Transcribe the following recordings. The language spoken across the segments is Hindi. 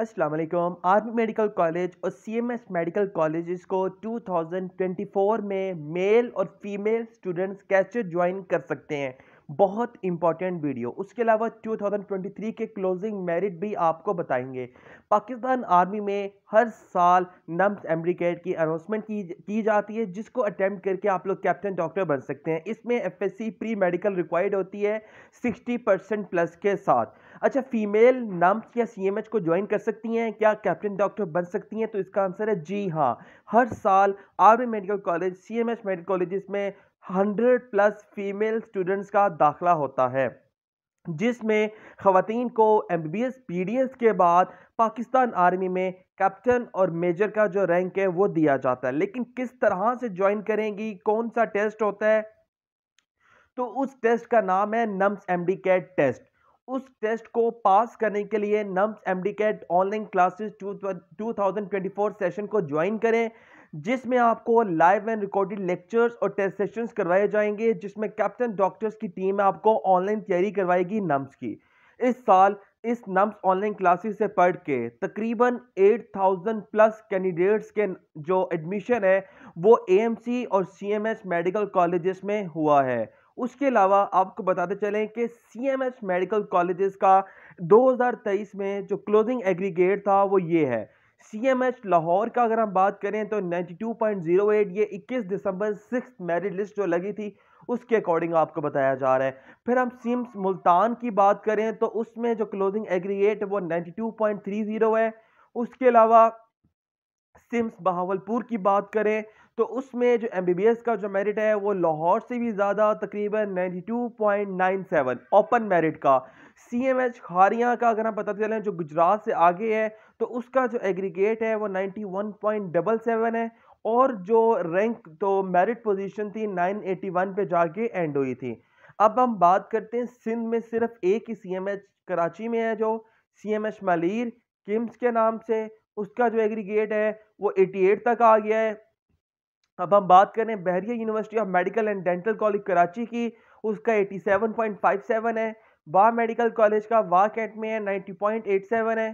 वालेकुम आर्मी मेडिकल कॉलेज और सीएमएस मेडिकल कॉलेज को 2024 में मेल और फीमेल स्टूडेंट्स कैसे ज्वाइन कर सकते हैं बहुत इंपॉर्टेंट वीडियो उसके अलावा 2023 के क्लोजिंग मेरिट भी आपको बताएंगे पाकिस्तान आर्मी में हर साल नम्स एमरीकेट की अनाउंसमेंट की की जाती है जिसको अटैम्प्ट करके आप लोग कैप्टन डॉक्टर बन सकते हैं इसमें एफएससी प्री मेडिकल रिक्वायर्ड होती है 60 परसेंट प्लस के साथ अच्छा फीमेल नम्स या एच को ज्वाइन कर सकती हैं क्या कैप्टन डॉक्टर बन सकती हैं तो इसका आंसर है जी हाँ हर साल army medical college C M H medical college में हंड्रेड प्लस फीमेल स्टूडेंट्स का दाखला होता है जिसमें ख़वान को एम बी बी एस के बाद पाकिस्तान आर्मी में कैप्टन और मेजर का जो रैंक है वो दिया जाता है लेकिन किस तरह से ज्वाइन करेंगी कौन सा टेस्ट होता है तो उस टेस्ट का नाम है NUMS M D CAT test उस टेस्ट को पास करने के लिए NUMS M D CAT online classes two thousand twenty four session को ज्वाइन करें जिसमें आपको लाइव एंड रिकॉर्डेड लेक्चर्स और टेस्ट सेशंस करवाए जाएंगे जिसमें कैप्टन डॉक्टर्स की टीम आपको ऑनलाइन तैयारी करवाएगी नम्स की इस साल इस नम्स ऑनलाइन क्लासेस से पढ़ के तकरीबन 8000 प्लस कैंडिडेट्स के जो एडमिशन है वो एएमसी और सीएमएस मेडिकल कॉलेजेस में हुआ है उसके अलावा आपको बताते चलें कि C M S medical colleges का 2023 में जो क्लोजिंग एग्रीगेट था वो ये है सी एम एच लाहौर का अगर हम बात करें तो 92.08 ये 21 दिसंबर सिक्स मेरिट लिस्ट जो लगी थी उसके अकॉर्डिंग आपको बताया जा रहा है फिर हम सीम्स मुल्तान की बात करें तो उसमें जो क्लोजिंग एग्रीगेट वो 92.30 है उसके अलावा सिम्स बहावलपुर की बात करें तो उसमें जो एम का जो मेरिट है वो लाहौर से भी ज़्यादा तकरीबन 92.97 ओपन मेरिट का सी एम एच खारियाँ का अगर हम पता चलें जो गुजरात से आगे है तो उसका जो एग्रीगेट है वो 91.77 है और जो रैंक तो मेरिट पोजीशन थी 981 पे जाके एंड हुई थी अब हम बात करते हैं सिंध में सिर्फ एक ही सी एम एच कराची में है जो C M H Malir KIMS के नाम से उसका जो एग्रीगेट है वो 88 तक आ गया है अब हम बात करें Bahria university of medical and dental college Karachi की उसका 87.57 है वाह मेडिकल कॉलेज का वाह कैट में है 90.87 है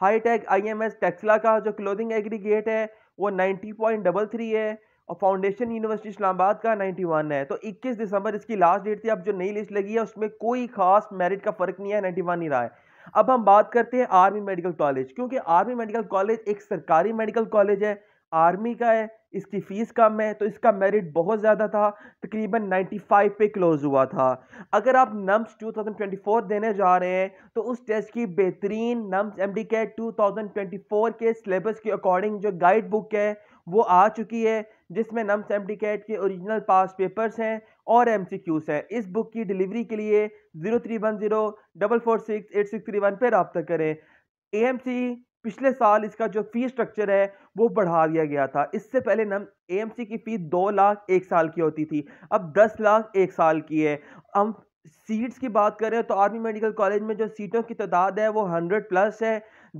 हाई एम आईएमएस टेक्सला का जो क्लोथिंग एग्रीगेट है वो 90.33 है और फाउंडेशन यूनिवर्सिटी इस्लामाबाद का 91 है तो 21 दिसंबर इसकी लास्ट डेट थी अब जो नई लिस्ट लगी है उसमें कोई खास मेरिट का फ़र्क नहीं है 91 ही रहा है अब हम बात करते हैं आर्मी मेडिकल कॉलेज क्योंकि आर्मी मेडिकल कॉलेज एक सरकारी मेडिकल कॉलेज है आर्मी का है इसकी फ़ीस कम है तो इसका मेरिट बहुत ज़्यादा था तकरीबन 95 पे क्लोज़ हुआ था अगर आप नम्स 2024 देने जा रहे हैं तो उस टेस्ट की बेहतरीन नम्स एम डी के टू के सिलेबस के अकॉर्डिंग जो गाइड बुक है वो आ चुकी है जिसमें नम्स एम के ओरिजिनल पास पेपर्स हैं और एम सी क्यूज़ हैं इस बुक की डिलीवरी के लिए zero three one zero double four six eight six three one पर रबता करें ए एम सी पिछले साल इसका जो फ़ी स्ट्रक्चर है वो बढ़ा दिया गया था इससे पहले नम एएमसी की फ़ी दो लाख एक साल की होती थी अब दस लाख एक साल की है हम सीट्स की बात करें तो आर्मी मेडिकल कॉलेज में जो सीटों की तादाद है वो हंड्रेड प्लस है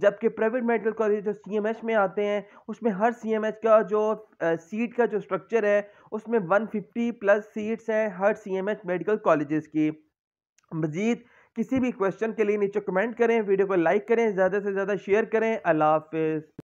जबकि प्राइवेट मेडिकल कॉलेज जो सी में आते हैं उसमें हर सी का जो सीट का जो स्ट्रक्चर है उसमें वन फिफ्टी प्लस सीट्स हैं हर सी मेडिकल कॉलेजेस की मज़ीद किसी भी क्वेश्चन के लिए नीचे कमेंट करें वीडियो को लाइक करें ज़्यादा से ज़्यादा शेयर करें अल्लाह हाफ